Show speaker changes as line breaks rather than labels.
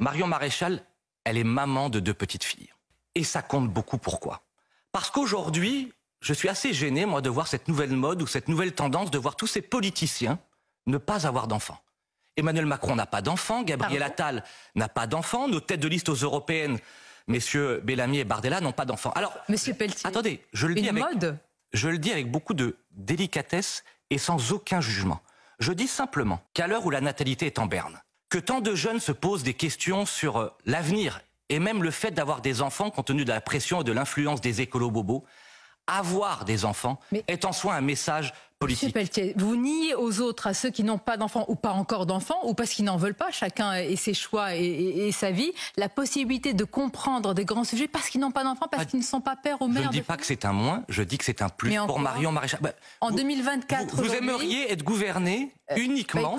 Marion Maréchal, elle est maman de deux petites filles. Et ça compte beaucoup pourquoi Parce qu'aujourd'hui, je suis assez gêné, moi, de voir cette nouvelle mode ou cette nouvelle tendance de voir tous ces politiciens ne pas avoir d'enfants. Emmanuel Macron n'a pas d'enfants, Gabriel Attal n'a pas d'enfants, nos têtes de liste aux européennes, messieurs Bellamy et Bardella, n'ont pas d'enfants. Alors, Monsieur Pelletier, attendez, je le, dis je le dis avec beaucoup de délicatesse et sans aucun jugement. Je dis simplement qu'à l'heure où la natalité est en berne, que tant de jeunes se posent des questions sur euh, l'avenir et même le fait d'avoir des enfants compte tenu de la pression et de l'influence des écolos-bobos. Avoir des enfants est en soi un message politique.
Pelletier, vous niez aux autres, à ceux qui n'ont pas d'enfants ou pas encore d'enfants, ou parce qu'ils n'en veulent pas, chacun et ses choix et, sa vie, la possibilité de comprendre des grands sujets parce qu'ils n'ont pas d'enfants, parce ah, qu'ils ne sont pas pères ou mères. Je ne
dis pas que c'est un moins, je dis que c'est un plus pour Marion Maréchal. Bah,
en vous, 2024, vous, aimeriez être gouverné euh, bah, uniquement